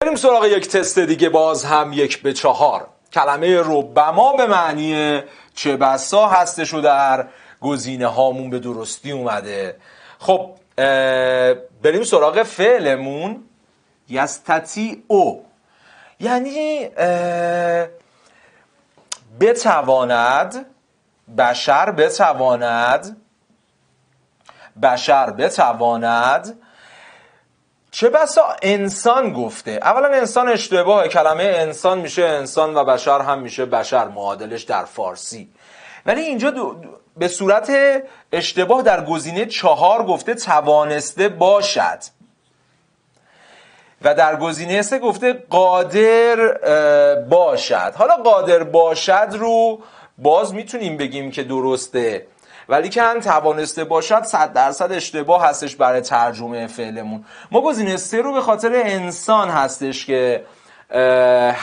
بریم سراغ یک تست دیگه باز هم یک به چهار کلمه ربما به معنی چه بسا هستش و در گزینه هامون به درستی اومده خب بریم سراغ فعلمون یستتی او یعنی بتواند بشر بتواند بشر بتواند چه بسا انسان گفته اولا انسان اشتباه کلمه انسان میشه انسان و بشر هم میشه بشر معادلش در فارسی ولی اینجا به صورت اشتباه در گزینه چهار گفته توانسته باشد و در گزینه سه گفته قادر باشد حالا قادر باشد رو باز میتونیم بگیم که درسته ولی که هم توانسته باشد صد درصد اشتباه هستش برای ترجمه فعلمون ما گزینه سه رو به خاطر انسان هستش که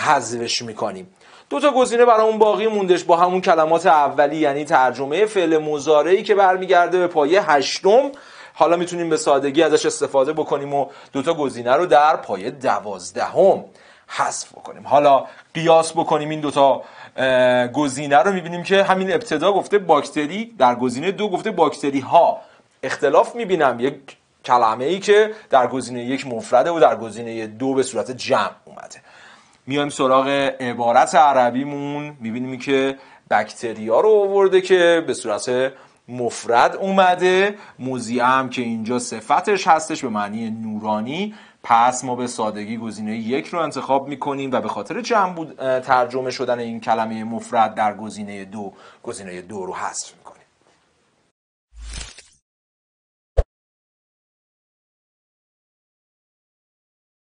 حذفش میکنیم دو تا گزینه برای اون باقی موندش با همون کلمات اولی یعنی ترجمه فعل مزارعی که برمیگرده به پایه هشتم حالا میتونیم به سادگی ازش استفاده بکنیم و دو تا گزینه رو در پایه دوازدهم حذف بکنیم حالا قیاس بکنیم این دوتا گزینه رو میبینیم که همین ابتدا گفته باکتری در گزینه دو گفته باکتری ها اختلاف میبینم یک کلمه ای که در گزینه یک مفرده و در گزینه دو به صورت جمع اومده میایم سراغ عبارت عربیمون میبینیم که ها رو آورده که به صورت مفرد اومده موزیه هم که اینجا صفتش هستش به معنی نورانی پس ما به سادگی گزینه یک رو انتخاب میکنیم و به خاطر جمع بود ترجمه شدن این کلمه مفرد در گزینه دو گزینه دو رو حذف میکنیم